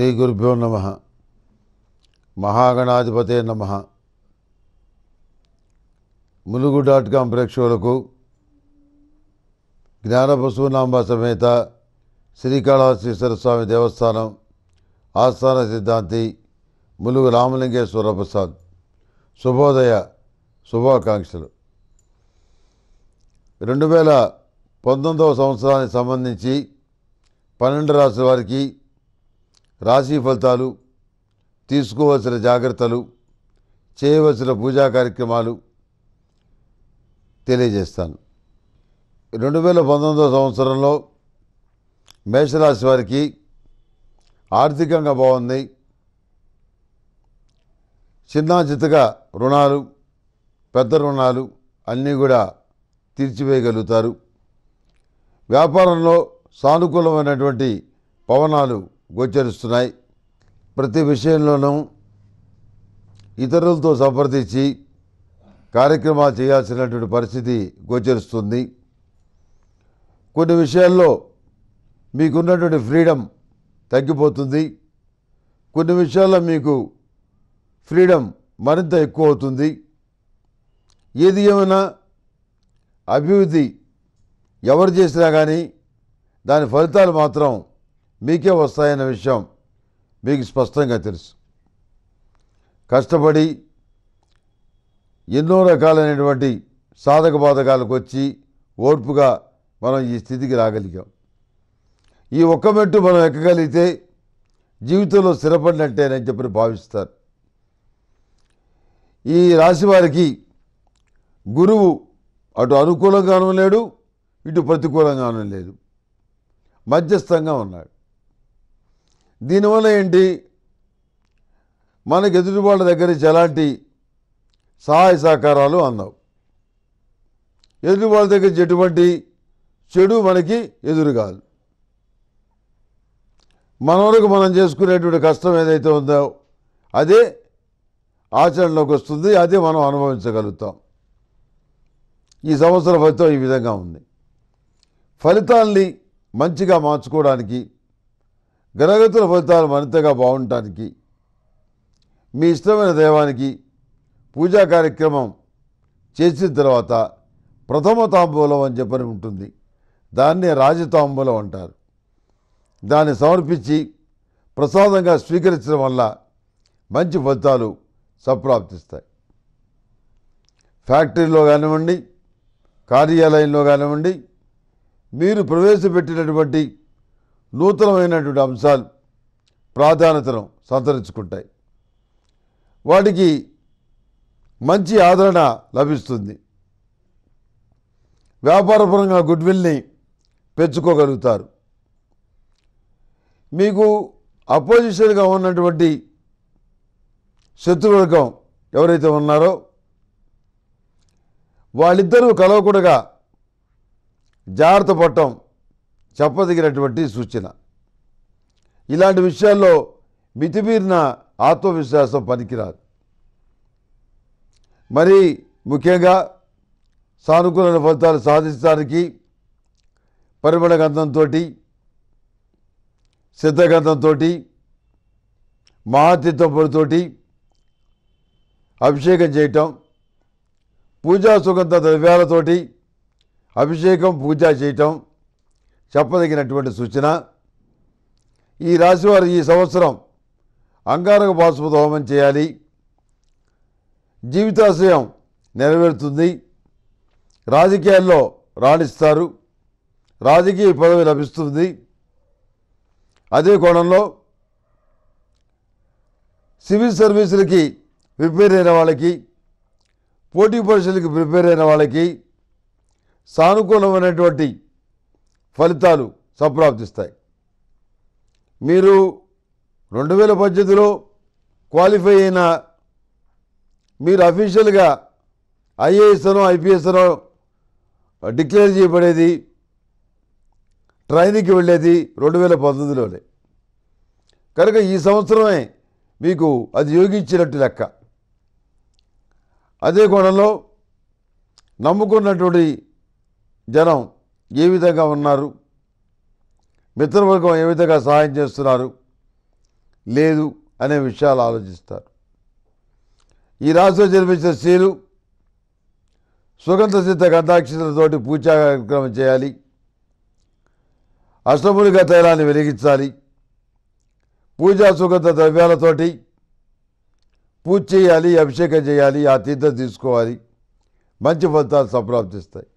శ్రీ గురుభ్యో నమ మహాగణాధిపతే నమ ములుగు డాట్ కామ్ ప్రేక్షకులకు జ్ఞానపశువునాంబ సమేత శ్రీకాళహస్తీశ్వర స్వామి దేవస్థానం ఆస్థాన సిద్ధాంతి ములుగు రామలింగేశ్వర ప్రసాద్ శుభోదయ శుభాకాంక్షలు రెండు వేల పంతొమ్మిదవ సంవత్సరానికి సంబంధించి పన్నెండు రాసిన వారికి రాశి ఫలితాలు తీసుకోవలసిన జాగ్రత్తలు చేయవలసిన పూజా కార్యక్రమాలు తెలియజేస్తాను రెండు వేల పంతొమ్మిదవ సంవత్సరంలో మేషరాశి వారికి ఆర్థికంగా బాగుంది చిన్న చిత్తగా రుణాలు పెద్ద రుణాలు అన్నీ కూడా తీర్చివేయగలుగుతారు వ్యాపారంలో సానుకూలమైనటువంటి పవనాలు గోచరిస్తున్నాయి ప్రతి విషయంలోనూ ఇతరులతో సంప్రదించి కార్యక్రమాలు చేయాల్సినటువంటి పరిస్థితి గోచరిస్తుంది కొన్ని విషయాల్లో మీకున్నటువంటి ఫ్రీడమ్ తగ్గిపోతుంది కొన్ని విషయాల్లో మీకు ఫ్రీడమ్ మరింత ఎక్కువ అవుతుంది ఏది ఏమైనా అభివృద్ధి ఎవరు చేసినా కానీ దాని ఫలితాలు మాత్రం మీకే వస్తాయన్న విషయం మీకు స్పష్టంగా తెలుసు కష్టపడి ఎన్నో రకాలైనటువంటి సాధక బాధకాలకు వచ్చి ఓర్పుగా మనం ఈ స్థితికి రాగలిగాం ఈ ఒక్క మెట్టు మనం ఎక్కగలిగితే జీవితంలో స్థిరపడినట్టే నేను చెప్పి భావిస్తారు ఈ రాశి వారికి గురువు అటు అనుకూలంగానూ లేడు ఇటు ప్రతికూలంగానూ లేదు మధ్యస్థంగా ఉన్నాడు దీనివల్ల ఏంటి మనకు ఎదుటి వాళ్ళ దగ్గర నుంచి ఎలాంటి సహాయ సహకారాలు అందవు ఎదుటి వాళ్ళ దగ్గర ఎటువంటి చెడు మనకి ఎదురుగాదు మన వరకు మనం చేసుకునేటువంటి కష్టం ఏదైతే ఉందో అదే ఆచరణలోకి వస్తుంది అదే మనం అనుభవించగలుగుతాం ఈ సంవత్సర ఫలితం ఈ విధంగా ఉంది ఫలితాల్ని మంచిగా మార్చుకోవడానికి గ్రహగతుల ఫలితాలు మరింతగా బాగుండటానికి మీ ఇష్టమైన దైవానికి పూజా కార్యక్రమం చేసిన తర్వాత ప్రథమ తాంబూలం అని చెప్పని ఉంటుంది దాన్నే రాజతాంబూలం అంటారు దాన్ని సమర్పించి ప్రసాదంగా స్వీకరించడం వల్ల మంచి ఫలితాలు సప్రాప్తిస్తాయి ఫ్యాక్టరీలో కానివ్వండి కార్యాలయంలో కానివ్వండి మీరు ప్రవేశపెట్టినటువంటి నూతనమైనటువంటి అంశాలు ప్రాధాన్యతను సంతరించుకుంటాయి వాటికి మంచి ఆదరణ లభిస్తుంది వ్యాపారపరంగా గుడ్విల్ని పెంచుకోగలుగుతారు మీకు అపోజిషన్గా ఉన్నటువంటి శత్రువర్గం ఎవరైతే ఉన్నారో వాళ్ళిద్దరూ కలవకుండా జాగ్రత్త పడటం చెప్పదగినటువంటి సూచన ఇలాంటి విషయాల్లో మితిమీరిన ఆత్మవిశ్వాసం పనికిరాదు మరి ముఖ్యంగా సానుకూల ఫలితాలు సాధించడానికి పరిమళ గంధంతో సిద్ధగంధంతో మహాతీర్థం పొడితోటి అభిషేకం చేయటం పూజా సుగంధ ద్రవ్యాలతోటి అభిషేకం పూజ చేయటం చెప్పదగినటువంటి సూచన ఈ రాశివారు ఈ సంవత్సరం అంగారక బాసుపు హోమం చేయాలి జీవితాశయం నెరవేరుతుంది రాజకీయాల్లో రాణిస్తారు రాజకీయ పదవి లభిస్తుంది అదే కోణంలో సివిల్ సర్వీసులకి ప్రిపేర్ అయిన వాళ్ళకి పోటీ పరీక్షలకి ప్రిపేర్ అయిన వాళ్ళకి సానుకూలమైనటువంటి ఫలితాలు సంప్రాప్తిస్తాయి మీరు రెండు వేల పద్దెనిమిదిలో క్వాలిఫై అయిన మీరు అఫీషియల్గా ఐఏఎస్నో ఐపీఎస్నో డిక్లేర్ చేయబడేది ట్రైనింగ్కి వెళ్ళేది రెండు వేల పంతొమ్మిదిలోనే కనుక ఈ సంవత్సరమే మీకు అది యోగించినట్టు లెక్క అదే కోణంలో నమ్ముకున్నటువంటి జనం ఏ విధంగా ఉన్నారు మిత్రవర్గం ఏ విధంగా సహాయం చేస్తున్నారు లేదు అనే విషయాలు ఆలోచిస్తారు ఈ రాశిలో జన్మించిన స్త్రీలు సుగంధ సిద్ధ గంధాక్షతలతోటి పూజా కార్యక్రమం చేయాలి అష్టమునిగా తైలాన్ని వెలిగించాలి పూజా సుగంధ ద్రవ్యాలతోటి పూజ చేయాలి అభిషేకం చేయాలి ఆ తీర్థం తీసుకోవాలి మంచి ఫలితాలు సంప్రాప్తిస్తాయి